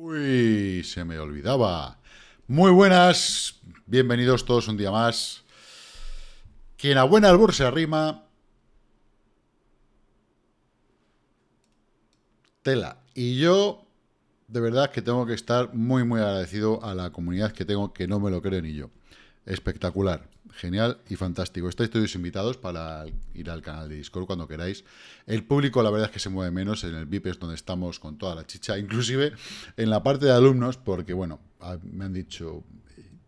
Uy, se me olvidaba. Muy buenas, bienvenidos todos un día más. Quien a buena albur se arrima... Tela. Y yo, de verdad que tengo que estar muy, muy agradecido a la comunidad que tengo, que no me lo creo ni yo espectacular, genial y fantástico. Estáis todos invitados para ir al canal de Discord cuando queráis. El público, la verdad es que se mueve menos. En el VIP es donde estamos con toda la chicha, inclusive en la parte de alumnos, porque bueno, ah, me han dicho,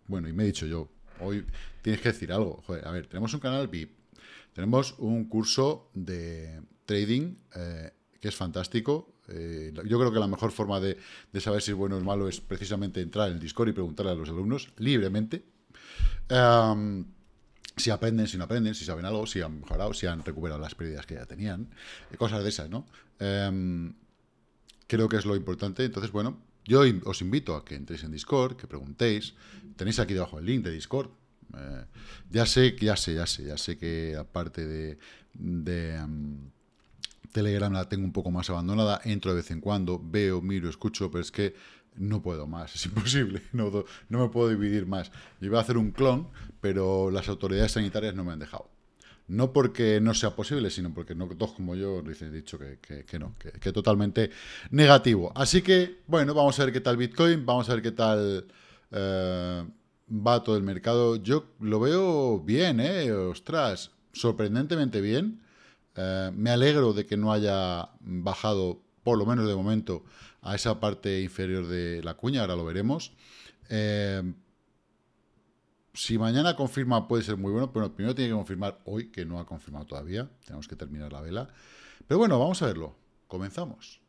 bueno, y me he dicho yo, hoy tienes que decir algo. Joder, a ver, tenemos un canal VIP, tenemos un curso de trading eh, que es fantástico, eh, yo creo que la mejor forma de, de, saber si es bueno o es malo es precisamente entrar en el Discord y preguntarle a los alumnos libremente, Em, si aprenden, si no aprenden, si saben algo, si han mejorado, si han recuperado las pérdidas que ya tenían, eh, cosas de esas, ¿no? Em, creo que es lo importante. Entonces, bueno, yo os invito a que entréis en Discord, que preguntéis. Tenéis aquí debajo el link de Discord. Eh, ya sé, ya sé, ya sé, ya sé que aparte de, em, Telegram la tengo un poco más abandonada, entro de vez en cuando, veo, miro, escucho, pero es que no puedo más, es imposible, no, me puedo dividir más. Yo iba a hacer un clon, pero las autoridades sanitarias no me han dejado. No porque no sea posible, sino porque no, todos como yo les he dicho que, no, que, totalmente negativo. Así que, bueno, vamos a ver qué tal Bitcoin, vamos a ver qué tal eh, va todo el mercado. Yo lo veo bien, ¿eh? Ostras, sorprendentemente bien. Eh, me alegro de que no haya bajado, por lo menos de momento, a esa parte inferior de la cuña, ahora lo veremos. Eh, si mañana confirma puede ser muy bueno, pero primero tiene que confirmar hoy, que no ha confirmado todavía. Tenemos que terminar la vela. Pero bueno, vamos a verlo. Comenzamos.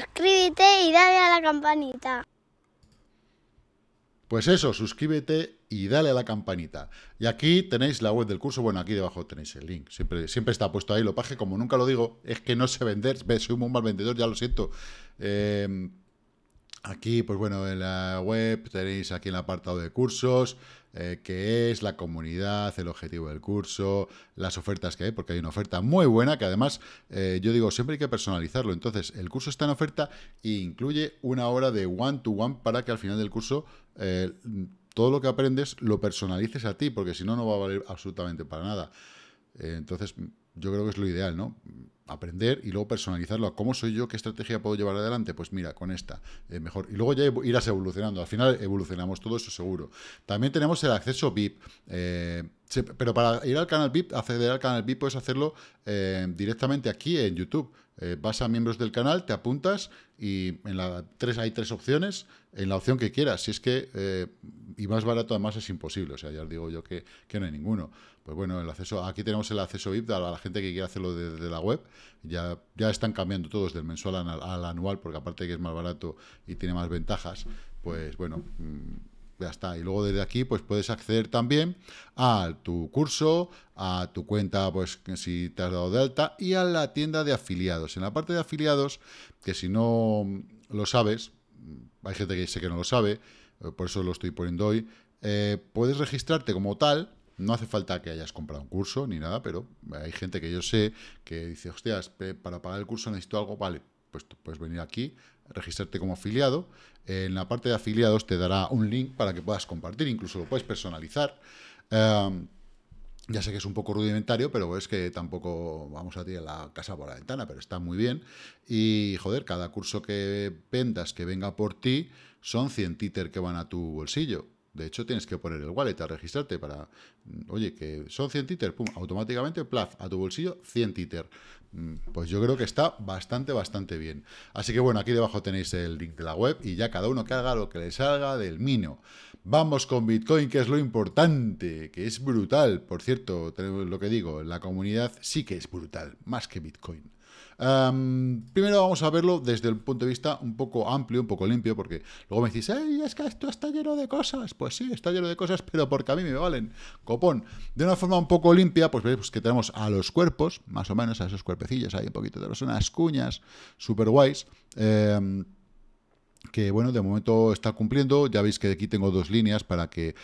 suscríbete y dale a la campanita. Pues eso, suscríbete y dale a la campanita. Y aquí tenéis la web del curso, bueno, aquí debajo tenéis el link, siempre, siempre está puesto ahí, lo paje, como nunca lo digo, es que no sé vender, soy un mal vendedor, ya lo siento. Eh, aquí, pues bueno, en la web tenéis aquí el apartado de cursos, eh, qué es, la comunidad, el objetivo del curso, las ofertas que hay, porque hay una oferta muy buena que además eh, yo digo siempre hay que personalizarlo. Entonces, el curso está en oferta e incluye una hora de one-to-one para que al final del curso... Eh, todo lo que aprendes lo personalices a ti, porque si no, no va a valer absolutamente para nada. entonces, yo creo que es lo ideal, ¿no? aprender y luego personalizarlo cómo soy yo, qué estrategia puedo llevar adelante, pues mira, con esta, eh, mejor. Y luego ya irás evolucionando, al final evolucionamos todo eso seguro. También tenemos el acceso VIP, eh, pero para ir al canal VIP, acceder al canal VIP puedes hacerlo eh, directamente aquí en YouTube. vas a miembros del canal, te apuntas y en la tres, hay tres opciones en la opción que quieras. Si es que, eh, y más barato además es imposible, o sea, ya os digo yo que, que, no hay ninguno. Pues bueno, el acceso, aquí tenemos el acceso VIP a la gente que quiere hacerlo desde la web. Ya, ya están cambiando todos del mensual al, anual, porque aparte que es más barato y tiene más ventajas, pues bueno. Mm, ya está. Y luego desde aquí, pues puedes acceder también a tu curso, a tu cuenta, pues si te has dado de alta, y a la tienda de afiliados. En la parte de afiliados, que si no lo sabes, hay gente que sé que no lo sabe, eh, por eso lo estoy poniendo hoy, eh, puedes registrarte como tal, no hace falta que hayas comprado un curso ni nada, pero hay gente que yo sé que dice, hostias, para pagar el curso necesito algo, vale, pues puedes venir aquí, registrarte como afiliado. Eh, en la parte de afiliados te dará un link para que puedas compartir, incluso lo puedes personalizar. Em, ya sé que es un poco rudimentario, pero es que tampoco vamos a tirar la casa por la ventana, pero está muy bien. Y joder, cada curso que vendas que venga por ti son 100 títer que van a tu bolsillo. De hecho, tienes que poner el wallet a registrarte para, mm, oye, que son 100 títer, pum, automáticamente, plaf, a tu bolsillo, 100 títer. Mm, pues yo creo que está bastante, bastante bien. Así que bueno, aquí debajo tenéis el link de la web y ya cada uno que haga lo que le salga del mino. Vamos con Bitcoin, que es lo importante, que es brutal. Por cierto, lo que digo, la comunidad sí que es brutal, más que Bitcoin. primero vamos a verlo desde el punto de vista un poco amplio, un poco limpio, porque luego me decís, ¡ay, es que esto está lleno de cosas! Pues sí, está lleno de cosas, pero porque a mí me valen. Copón. De una forma un poco limpia, pues veis pues, que tenemos a los cuerpos, más o menos a esos cuerpecillos, hay un poquito de los, cuñas super guays. Em, que bueno, de momento está cumpliendo. Ya veis que aquí tengo dos líneas para que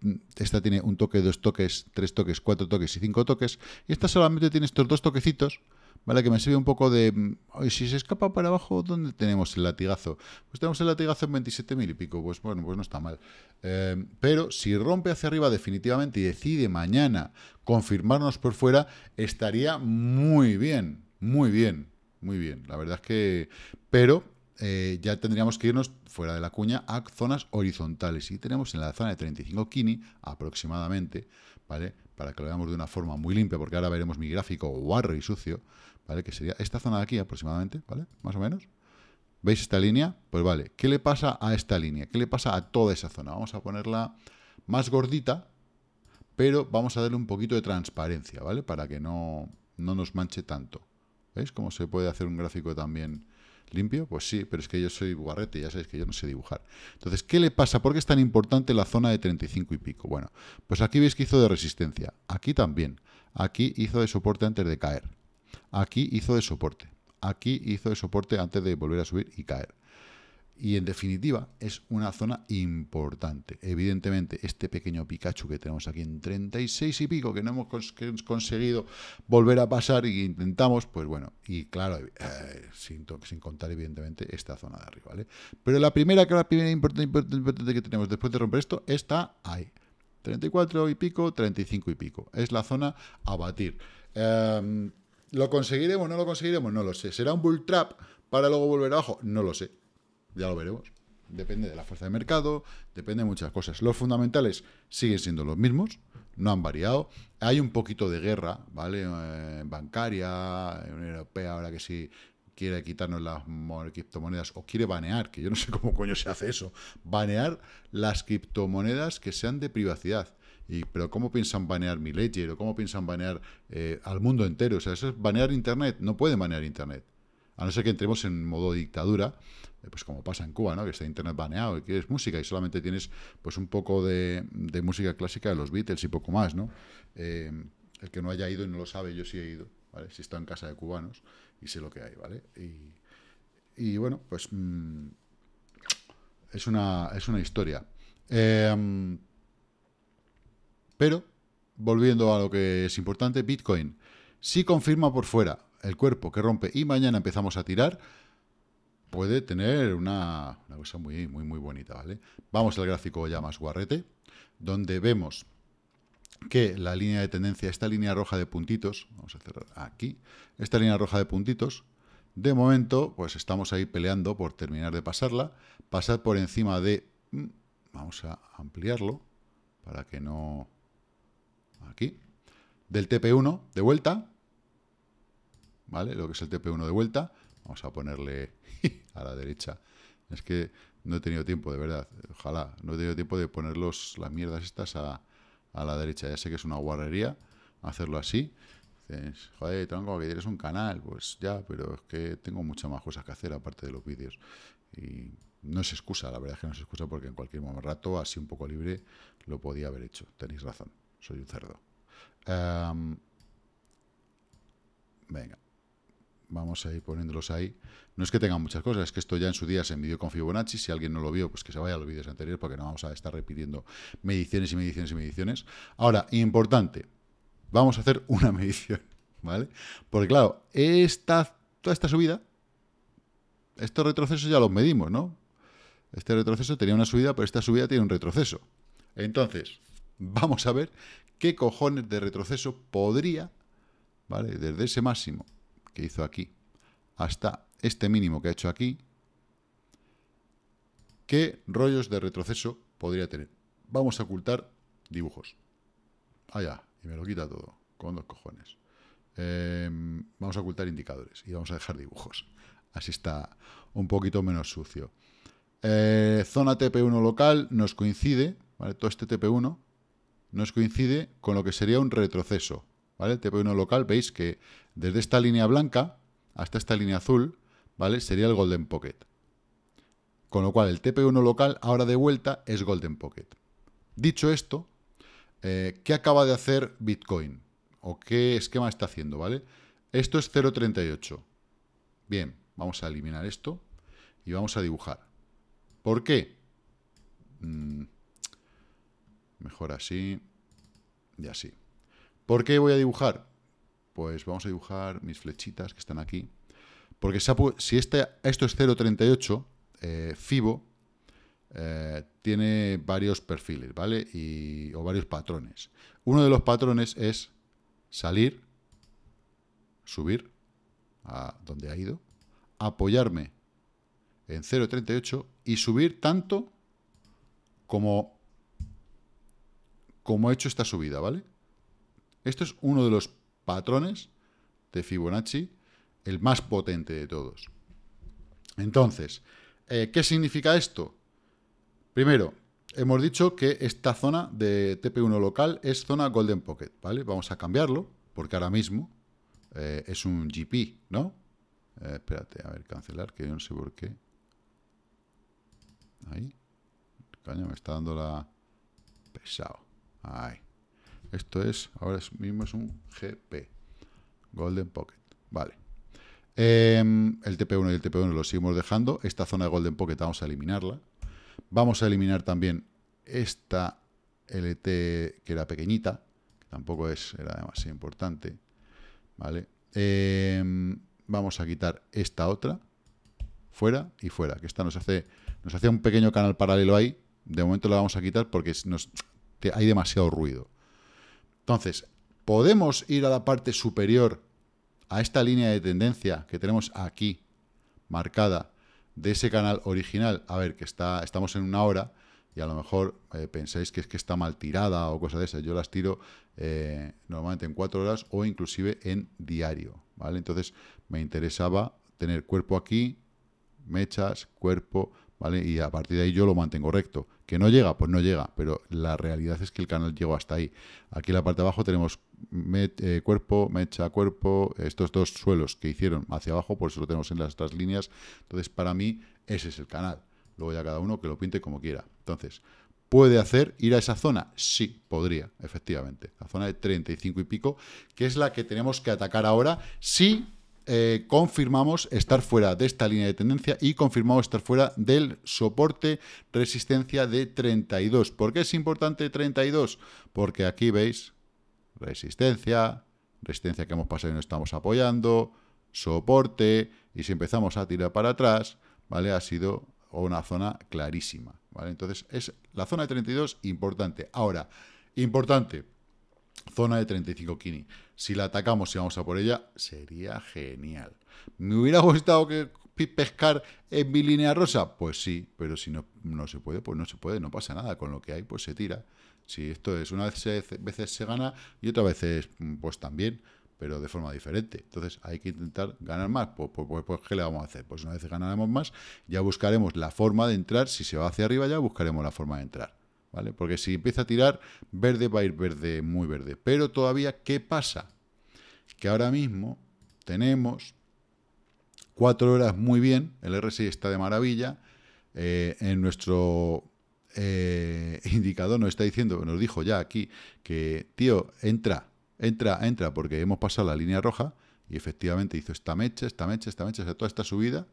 mm, esta tiene un toque, dos toques, tres toques, cuatro toques y cinco toques. Y esta solamente tiene estos dos toquecitos, ¿vale? Que me sirve un poco de... Mm, si se escapa para abajo, ¿dónde tenemos el latigazo? Pues tenemos el latigazo en mil y pico. Pues bueno, pues no está mal. Em, pero si rompe hacia arriba definitivamente y decide mañana confirmarnos por fuera, estaría muy bien, muy bien, muy bien. La verdad es que... Pero eh, ya tendríamos que irnos fuera de la cuña a zonas horizontales. Y tenemos en la zona de 35 kini aproximadamente, ¿vale? Para que lo veamos de una forma muy limpia, porque ahora veremos mi gráfico guarro y sucio, ¿vale? Que sería esta zona de aquí aproximadamente, ¿vale? Más o menos. ¿Veis esta línea? Pues vale, ¿qué le pasa a esta línea? ¿Qué le pasa a toda esa zona? Vamos a ponerla más gordita, pero vamos a darle un poquito de transparencia, ¿vale? Para que no, no nos manche tanto. ¿Veis cómo se puede hacer un gráfico también ¿Limpio? Pues sí, pero es que yo soy guarrete, ya sabéis que yo no sé dibujar. Entonces, ¿qué le pasa? ¿Por qué es tan importante la zona de 35 y pico? Bueno, pues aquí veis que hizo de resistencia, aquí también, aquí hizo de soporte antes de caer, aquí hizo de soporte, aquí hizo de soporte antes de volver a subir y caer y en definitiva es una zona importante. Evidentemente este pequeño Pikachu que tenemos aquí en 36 y pico que no hemos conseguido volver a pasar y intentamos, pues bueno, y claro, eh, sin, contar evidentemente esta zona de arriba, ¿vale? Pero la primera que la primera importante, que tenemos después de romper esto está ahí. 34 y pico, 35 y pico. Es la zona a batir. Em, ¿Lo conseguiremos? ¿No lo conseguiremos? No lo sé. ¿Será un bull trap para luego volver abajo? No lo sé ya lo veremos. Depende de la fuerza de mercado, depende de muchas cosas. Los fundamentales siguen siendo los mismos, no han variado. Hay un poquito de guerra, ¿vale? Eh, bancaria, Unión Europea, ahora que sí quiere quitarnos las criptomonedas o quiere banear, que yo no sé cómo coño se hace eso, banear las criptomonedas que sean de privacidad. Y, pero ¿cómo piensan banear mi ledger? ¿O cómo piensan banear eh, al mundo entero? O sea, eso es banear Internet. No pueden banear Internet. A no ser que entremos en modo dictadura, eh, pues como pasa en Cuba, ¿no? Que está internet baneado y quieres música y solamente tienes pues un poco de, música clásica de los Beatles y poco más, ¿no? Eh, el que no haya ido y no lo sabe, yo sí he ido, ¿vale? Si está en casa de cubanos y sé lo que hay, ¿vale? Y, bueno, pues mm, es, una, es una historia. Eh, pero, volviendo a lo que es importante, Bitcoin si confirma por fuera el cuerpo que rompe y mañana empezamos a tirar puede tener una, cosa muy, muy, muy bonita, ¿vale? Vamos al gráfico ya más guarrete, donde vemos que la línea de tendencia, esta línea roja de puntitos, vamos a cerrar aquí, esta línea roja de puntitos, de momento, pues estamos ahí peleando por terminar de pasarla, pasar por encima de, mm, vamos a ampliarlo, para que no, aquí, del TP1 de vuelta, ¿vale? Lo que es el TP1 de vuelta, vamos a ponerle a la derecha. Es que no he tenido tiempo, de verdad. Ojalá. No he tenido tiempo de poner las mierdas estas a, la derecha. Ya sé que es una guarrería hacerlo así. Dices, joder, como que tienes un canal. Pues ya, pero es que tengo muchas más cosas que hacer aparte de los vídeos. Y no es excusa, la verdad es que no es excusa porque en cualquier momento, rato, así un poco libre, lo podía haber hecho. Tenéis razón, soy un cerdo. Em, venga. Vamos a ir poniéndolos ahí. No es que tengan muchas cosas, es que esto ya en su día se midió con Fibonacci. Si alguien no lo vio, pues que se vaya a los vídeos anteriores porque no vamos a estar repitiendo mediciones y mediciones y mediciones. Ahora, importante, vamos a hacer una medición, ¿vale? Porque claro, esta, toda esta subida, estos retrocesos ya los medimos, ¿no? Este retroceso tenía una subida, pero esta subida tiene un retroceso. Entonces, vamos a ver qué cojones de retroceso podría, ¿vale? Desde ese máximo que hizo aquí hasta este mínimo que ha hecho aquí, ¿qué rollos de retroceso podría tener? Vamos a ocultar dibujos. Allá, ah, y me lo quita todo, con dos cojones. Em, vamos a ocultar indicadores y vamos a dejar dibujos. Así está un poquito menos sucio. Eh, zona TP1 local nos coincide, ¿vale? todo este TP1 nos coincide con lo que sería un retroceso. ¿vale? El TP1 local, veis que desde esta línea blanca hasta esta línea azul, ¿vale? Sería el Golden Pocket. Con lo cual, el TP1 local, ahora de vuelta, es Golden Pocket. Dicho esto, eh, ¿qué acaba de hacer Bitcoin? ¿O qué esquema está haciendo, vale? Esto es 0.38. Bien, vamos a eliminar esto y vamos a dibujar. ¿Por qué? Mm, mejor así y así. ¿Por qué voy a dibujar? Pues vamos a dibujar mis flechitas que están aquí. Porque si este, esto es 0.38, eh, FIBO eh, tiene varios perfiles, ¿vale? Y, o varios patrones. Uno de los patrones es salir, subir a donde ha ido, apoyarme en 0.38 y subir tanto como, como he hecho esta subida, ¿vale? Esto es uno de los patrones de Fibonacci, el más potente de todos. Entonces, eh, ¿qué significa esto? Primero, hemos dicho que esta zona de TP1 local es zona Golden Pocket, ¿vale? Vamos a cambiarlo, porque ahora mismo eh, es un GP, ¿no? Eh, espérate, a ver, cancelar, que yo no sé por qué. Ahí. Caña me está dando la... Pesado. Ahí. Esto es, ahora mismo es un GP. Golden Pocket. Vale. Em, el TP1 y el TP1 lo seguimos dejando. Esta zona de Golden Pocket vamos a eliminarla. Vamos a eliminar también esta LT que era pequeñita. tampoco es, era demasiado importante. Vale. Em, vamos a quitar esta otra. Fuera y fuera. Que esta nos hace nos un pequeño canal paralelo ahí. De momento la vamos a quitar porque hay demasiado ruido. Entonces, podemos ir a la parte superior, a esta línea de tendencia que tenemos aquí, marcada, de ese canal original. A ver, que está, estamos en una hora y a lo mejor eh, pensáis que es que está mal tirada o cosas de esas. Yo las tiro eh, normalmente en cuatro horas o inclusive en diario, ¿vale? Entonces me interesaba tener cuerpo aquí, mechas, cuerpo, y a partir de ahí yo lo mantengo recto. Que no llega, pues no llega, pero la realidad es que el canal llegó hasta ahí. Aquí en la parte de abajo tenemos eh, cuerpo, mecha, cuerpo, estos dos suelos que hicieron hacia abajo, por eso lo tenemos en las otras líneas. Entonces, para mí, ese es el canal. Luego ya cada uno que lo pinte como quiera. Entonces, ¿Puede hacer ir a esa zona? Sí, podría, efectivamente. La zona de 35 y pico, que es la que tenemos que atacar ahora sí eh, confirmamos estar fuera de esta línea de tendencia y confirmamos estar fuera del soporte resistencia de 32. ¿Por qué es importante 32? Porque aquí veis resistencia, resistencia que hemos pasado y no estamos apoyando, soporte, y si empezamos a tirar para atrás, ¿vale? Ha sido una zona clarísima, ¿vale? Entonces, es la zona de 32 importante. Ahora, importante, zona de 35 Kini. Si la atacamos y vamos a por ella, sería genial. ¿Me hubiera gustado que pescar en mi línea rosa? Pues sí, pero si no, no se puede, pues no se puede, no pasa nada. Con lo que hay, pues se tira. Si esto es, una vez se, veces se gana y otra veces, pues también, pero de forma diferente. Entonces hay que intentar ganar más. Pues, pues, pues, pues ¿qué le vamos a hacer? Pues una vez ganaremos más, ya buscaremos la forma de entrar. Si se va hacia arriba, ya buscaremos la forma de entrar. ¿vale? Porque si empieza a tirar, verde va a ir verde, muy verde. Pero todavía, ¿qué pasa? Que ahora mismo tenemos cuatro horas muy bien, el RSI está de maravilla, eh, en nuestro eh, indicador nos está diciendo, nos dijo ya aquí, que tío, entra, entra, entra, porque hemos pasado la línea roja, y efectivamente hizo esta mecha, esta mecha, esta mecha, o sea, toda esta subida,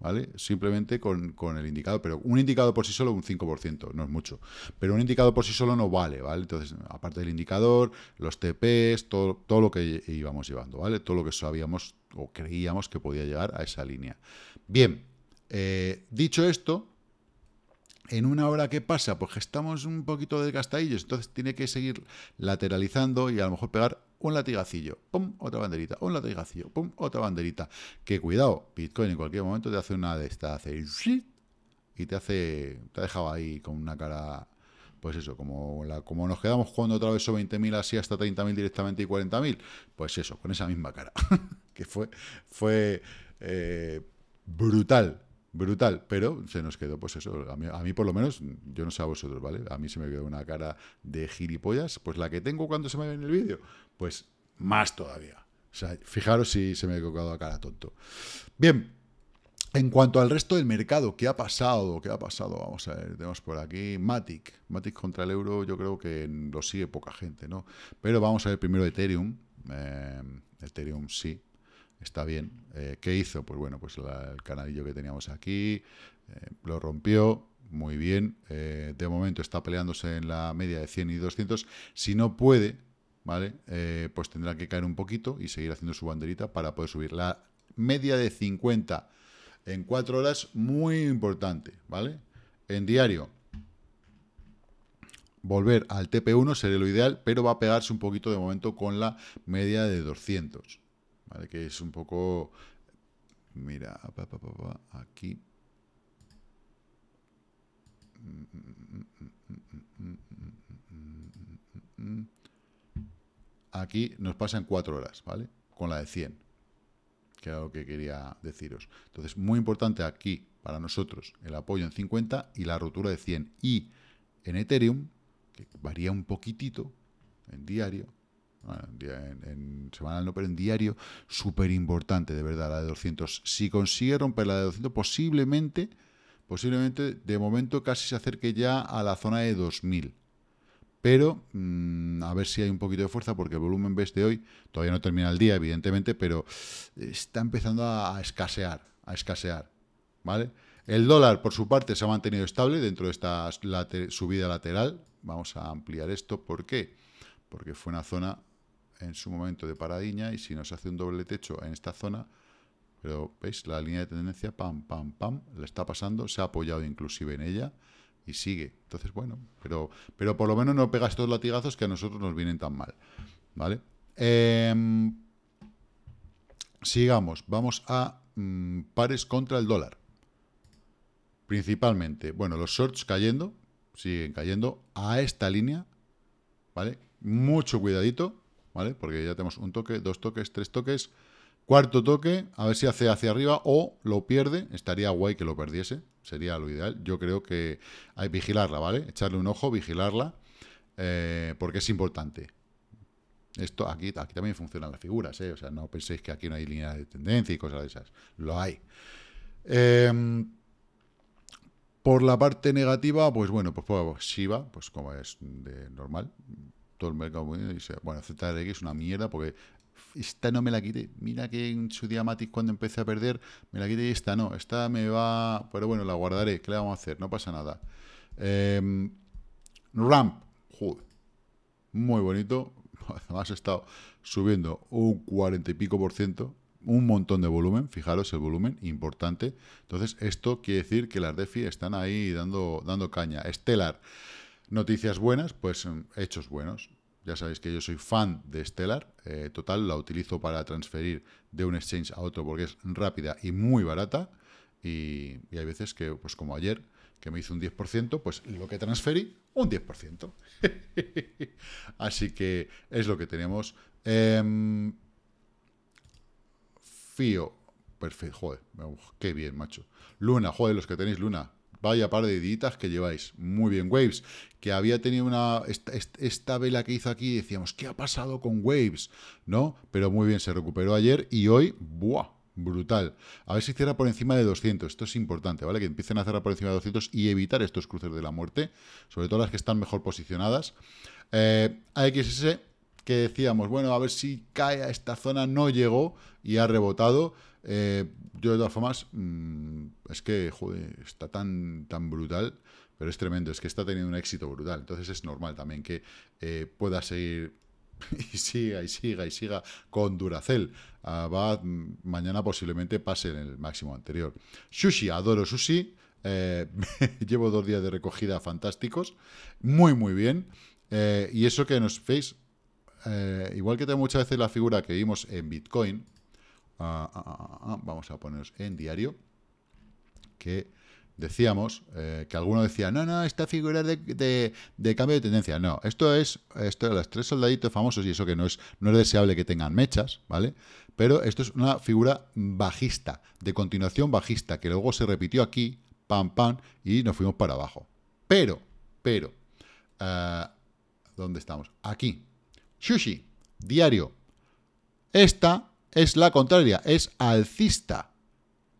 ¿vale? Simplemente con, el indicado, pero un indicado por sí solo un 5%, no es mucho, pero un indicado por sí solo no vale, ¿vale? Entonces, aparte del indicador, los TPs, todo, lo que íbamos llevando, ¿vale? Todo lo que sabíamos o creíamos que podía llegar a esa línea. Bien, eh, dicho esto, en una hora que pasa, pues que estamos un poquito desgastadillos, entonces tiene que seguir lateralizando y a lo mejor pegar un latigacillo, pum, otra banderita, un latigacillo, pum, otra banderita. Que cuidado, Bitcoin en cualquier momento te hace una de estas, hace y te hace, te ha dejado ahí con una cara, pues eso, como, como nos quedamos jugando otra vez o 20.000 así hasta 30.000 directamente y 40.000, pues eso, con esa misma cara, que fue, fue eh, brutal brutal, pero se nos quedó, pues eso, a mí, por lo menos, yo no sé a vosotros, ¿vale? A mí se me quedó una cara de gilipollas, pues la que tengo cuando se me ve en el vídeo, pues más todavía. O sea, fijaros si se me ha equivocado la cara tonto. Bien, en cuanto al resto del mercado, ¿qué ha pasado? ¿Qué ha pasado? Vamos a ver, tenemos por aquí Matic. Matic contra el euro, yo creo que lo sigue poca gente, ¿no? Pero vamos a ver primero Ethereum. Eh, Ethereum sí, está bien. Eh, ¿Qué hizo? Pues bueno, pues el canadillo que teníamos aquí eh, lo rompió, muy bien. Eh, de momento está peleándose en la media de 100 y 200. Si no puede, ¿vale? pues tendrá que caer un poquito y seguir haciendo su banderita para poder subir. La media de 50 en 4 horas, muy importante, ¿vale? En diario, volver al TP1 sería lo ideal, pero va a pegarse un poquito de momento con la media de 200. Que es un poco... Mira, aquí. Aquí nos pasan cuatro horas, ¿vale? Con la de 100, que era lo que quería deciros. Entonces, muy importante aquí para nosotros el apoyo en 50 y la rotura de 100. Y en Ethereum, que varía un poquitito en diario, en, semanal no, pero en diario, súper importante, de verdad, la de 200. Si consigue romper la de 200, posiblemente, posiblemente, de momento casi se acerque ya a la zona de 2000. Pero mm, a ver si hay un poquito de fuerza, porque el volumen ves este de hoy todavía no termina el día, evidentemente, pero está empezando a, escasear, a escasear, ¿vale? El dólar, por su parte, se ha mantenido estable dentro de esta subida lateral. Vamos a ampliar esto. ¿Por qué? Porque fue una zona en su momento de paradiña y si nos hace un doble techo en esta zona, pero veis la línea de tendencia, pam, pam, pam, la está pasando, se ha apoyado inclusive en ella y sigue. Entonces, bueno, pero, pero por lo menos no pega estos latigazos que a nosotros nos vienen tan mal, ¿vale? Em, sigamos, vamos a mm, pares contra el dólar. Principalmente, bueno, los shorts cayendo, siguen cayendo a esta línea, ¿vale? Mucho cuidadito, ¿vale? Porque ya tenemos un toque, dos toques, tres toques, cuarto toque, a ver si hace hacia arriba o lo pierde, estaría guay que lo perdiese, sería lo ideal. Yo creo que hay vigilarla, ¿vale? Echarle un ojo, vigilarla, eh, porque es importante. Esto aquí, aquí también funcionan las figuras, ¿eh? O sea, no penséis que aquí no hay línea de tendencia y cosas de esas. Lo hay. Em, por la parte negativa, pues bueno, pues, pues Shiva, pues como es normal, el mercado y bueno, ZRX es una mierda porque esta no me la quité. Mira que en su día cuando empecé a perder, me la quité y esta no. Esta me va... Pero bueno, la guardaré. ¿Qué le vamos a hacer? No pasa nada. Em, Ramp. Muy bonito. Además ha estado subiendo un cuarenta y pico por ciento. Un montón de volumen. Fijaros el volumen. Importante. Entonces esto quiere decir que las DeFi están ahí dando, dando caña. estelar. Noticias buenas, pues em, hechos buenos. Ya sabéis que yo soy fan de Stellar. Eh, total, la utilizo para transferir de un exchange a otro porque es rápida y muy barata. Y, hay veces que, pues como ayer, que me hizo un 10%, pues lo que transferí, un 10%. Así que es lo que tenemos. Em, fío. Perfecto, joder, qué bien, macho. Luna, joder, los que tenéis Luna, Vaya par de editas que lleváis. Muy bien, Waves, que había tenido una esta, vela que hizo aquí, decíamos, ¿qué ha pasado con Waves? ¿No? Pero muy bien, se recuperó ayer y hoy, ¡buah! Brutal. A ver si cierra por encima de 200. Esto es importante, ¿vale? Que empiecen a cerrar por encima de 200 y evitar estos cruces de la muerte, sobre todo las que están mejor posicionadas. Eh, AXS que decíamos, bueno, a ver si cae a esta zona, no llegó y ha rebotado. Eh, yo de todas formas, mm, es que, joder, está tan, tan brutal, pero es tremendo, es que está teniendo un éxito brutal. Entonces es normal también que eh, pueda seguir y siga y siga y siga con Duracel. Mm, mañana posiblemente pase en el máximo anterior. Sushi, adoro sushi. Eh, llevo dos días de recogida fantásticos. Muy, muy bien. y eso que nos veis, eh, igual que tenemos muchas veces la figura que vimos en Bitcoin, ah, ah, ah, vamos a ponernos en diario, que decíamos, eh, que alguno decía, no, no, esta figura de, de, cambio de tendencia. No, esto es, esto los tres soldaditos famosos, y eso que no es, no es deseable que tengan mechas, ¿vale? Pero esto es una figura bajista, de continuación bajista, que luego se repitió aquí, pam, pam, y nos fuimos para abajo. Pero, pero, eh, ¿dónde estamos? Aquí. Sushi, diario. Esta es la contraria, es alcista.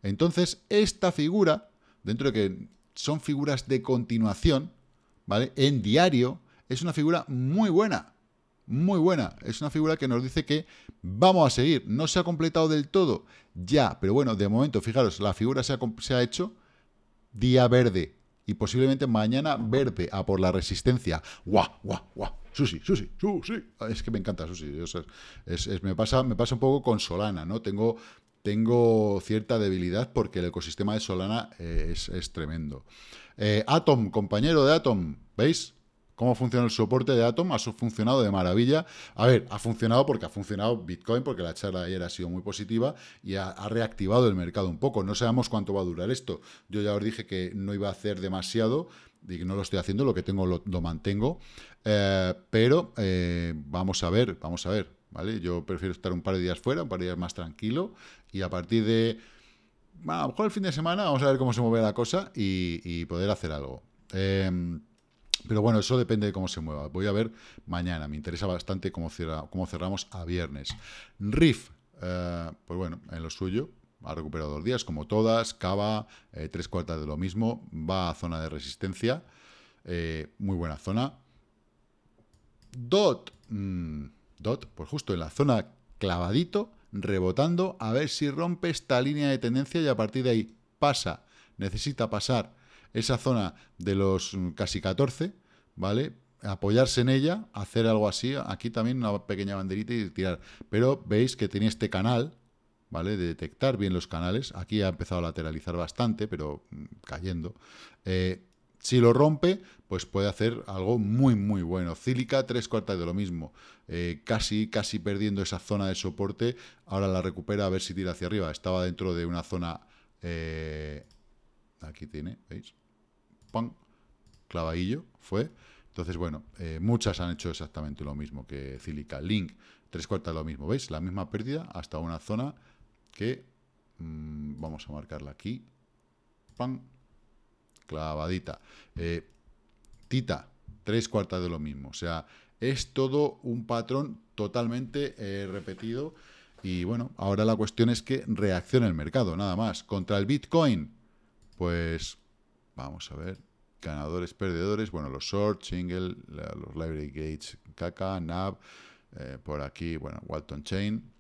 Entonces, esta figura, dentro de que son figuras de continuación, ¿vale? En diario, es una figura muy buena. Muy buena. Es una figura que nos dice que vamos a seguir. No se ha completado del todo ya, pero bueno, de momento, fijaros, la figura se ha, se ha hecho día verde y posiblemente mañana verde, a por la resistencia. ¡Guau, guau, guau! Susi, Susi, Susi. Ah, es que me encanta Susi. me, pasa, me pasa un poco con Solana, ¿no? Tengo, tengo cierta debilidad porque el ecosistema de Solana eh, es, tremendo. Eh, Atom, compañero de Atom, ¿veis? cómo funciona el soporte de Atom, ha funcionado de maravilla. A ver, ha funcionado porque ha funcionado Bitcoin, porque la charla de ayer ha sido muy positiva y ha, reactivado el mercado un poco. No sabemos cuánto va a durar esto. Yo ya os dije que no iba a hacer demasiado y que no lo estoy haciendo, lo que tengo lo, mantengo. Eh, pero eh, vamos a ver, vamos a ver. ¿vale? Yo prefiero estar un par de días fuera, un par de días más tranquilo y a partir de... A lo mejor el fin de semana vamos a ver cómo se mueve la cosa y, poder hacer algo. Eh, pero bueno, eso depende de cómo se mueva. Voy a ver mañana. Me interesa bastante cómo, cerramos a viernes. Riff, eh, pues bueno, en lo suyo. Ha recuperado dos días, como todas. Cava, eh, tres cuartas de lo mismo. Va a zona de resistencia. Eh, muy buena zona. Dot. Mm, Dot, pues justo en la zona clavadito, rebotando. A ver si rompe esta línea de tendencia y a partir de ahí pasa. Necesita pasar esa zona de los mm, casi 14, ¿vale? Apoyarse en ella, hacer algo así, aquí también una pequeña banderita y tirar. Pero veis que tiene este canal, ¿vale? De detectar bien los canales. Aquí ha empezado a lateralizar bastante, pero mm, cayendo. Eh, si lo rompe, pues puede hacer algo muy, muy bueno. Cílica, tres cuartas de lo mismo. Eh, casi, casi perdiendo esa zona de soporte. Ahora la recupera a ver si tira hacia arriba. Estaba dentro de una zona... Eh, aquí tiene, ¿veis? Pan, clavadillo fue. Entonces, bueno, eh, muchas han hecho exactamente lo mismo que Cilica. Link, tres cuartas de lo mismo, ¿veis? La misma pérdida hasta una zona que mm, vamos a marcarla aquí. ¡Pam! Clavadita. Eh, tita, tres cuartas de lo mismo. O sea, es todo un patrón totalmente eh, repetido. Y bueno, ahora la cuestión es que reacciona el mercado, nada más. Contra el Bitcoin, pues Vamos a ver. Ganadores, perdedores. Bueno, los shorts, Shingle, los Library Gates, Kaka, Nav, eh, por aquí, bueno, Walton Chain.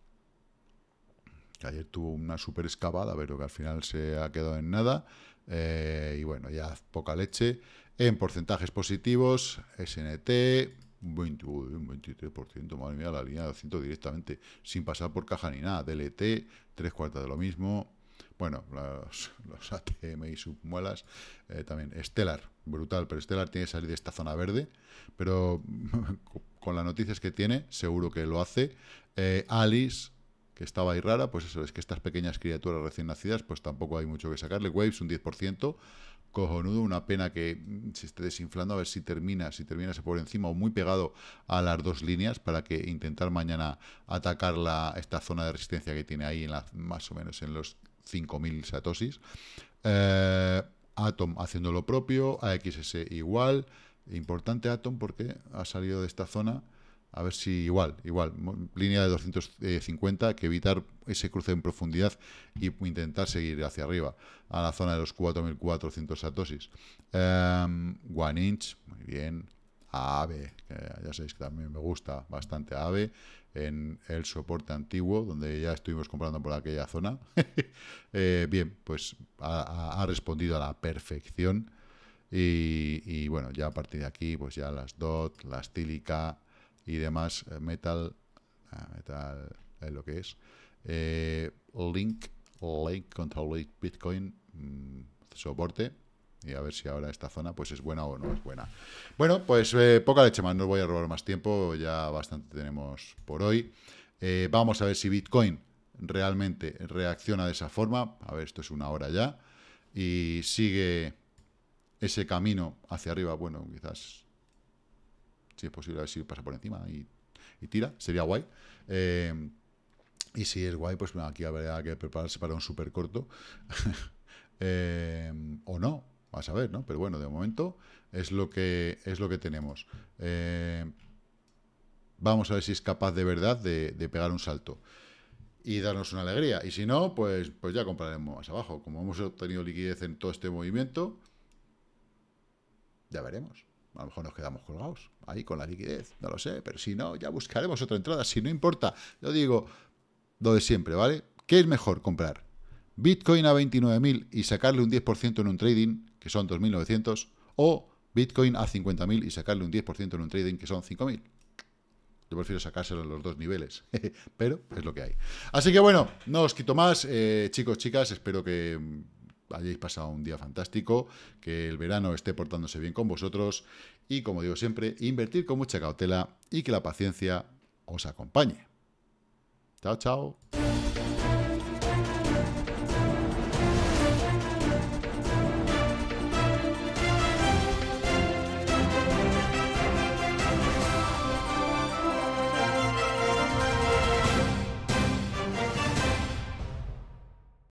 Que ayer tuvo una super excavada, pero que al final se ha quedado en nada. Eh, y bueno, ya poca leche. En porcentajes positivos, SNT, Un 23%, madre mía, la línea de 200 directamente, sin pasar por caja ni nada. DLT, tres cuartas de lo mismo. Bueno, los, los ATM y submuelas eh, también. Stellar, brutal, pero Stellar tiene que salir de esta zona verde, pero con las noticias que tiene, seguro que lo hace. Eh, Alice, que estaba ahí rara, pues eso, es que estas pequeñas criaturas recién nacidas, pues tampoco hay mucho que sacarle. Waves, un 10%, cojonudo, una pena que mm, se esté desinflando, a ver si termina, si termina ese por encima o muy pegado a las dos líneas para que intentar mañana atacar la, esta zona de resistencia que tiene ahí en la, más o menos en los 5.000 satosis, eh, Atom haciendo lo propio, AXS igual. Importante Atom porque ha salido de esta zona. A ver si igual, igual, línea de 250, que evitar ese cruce en profundidad y intentar seguir hacia arriba, a la zona de los 4.400 satosis. Em, one Inch, muy bien a AVE, que ya sabéis que también me gusta bastante AVE, en el soporte antiguo, donde ya estuvimos comprando por aquella zona. Eh, bien, pues ha, respondido a la perfección. Y, bueno, ya a partir de aquí, pues ya las DOT, las Tílica y demás, eh, Metal, ah, Metal es lo que es, eh, Link, Link Control Bitcoin, mm, soporte, y a ver si ahora esta zona pues es buena o no es buena. Bueno, pues eh, poca leche más, no voy a robar más tiempo, ya bastante tenemos por hoy. Eh, vamos a ver si Bitcoin realmente reacciona de esa forma, a ver, esto es una hora ya, y sigue ese camino hacia arriba, bueno, quizás, si es posible, a ver si pasa por encima y, tira, sería guay. Eh, y si es guay, pues aquí habría que prepararse para un súper corto. o no, a saber, ¿no? Pero bueno, de momento es lo que, es lo que tenemos. Eh, vamos a ver si es capaz de verdad de, pegar un salto y darnos una alegría. Y si no, pues, pues ya compraremos más abajo. Como hemos obtenido liquidez en todo este movimiento, ya veremos. A lo mejor nos quedamos colgados ahí con la liquidez, no lo sé, pero si no, ya buscaremos otra entrada, si no importa. Yo digo lo de siempre, ¿vale? ¿Qué es mejor comprar? Bitcoin a 29.000 y sacarle un 10% en un trading que son 2.900, o Bitcoin a 50.000 y sacarle un 10% en un trading, que son 5.000. Yo prefiero sacárselo en los dos niveles, pero es lo que hay. Así que bueno, no os quito más, eh, chicos, chicas, espero que mm, hayáis pasado un día fantástico, que el verano esté portándose bien con vosotros y como digo siempre, invertir con mucha cautela y que la paciencia os acompañe. Chao, chao.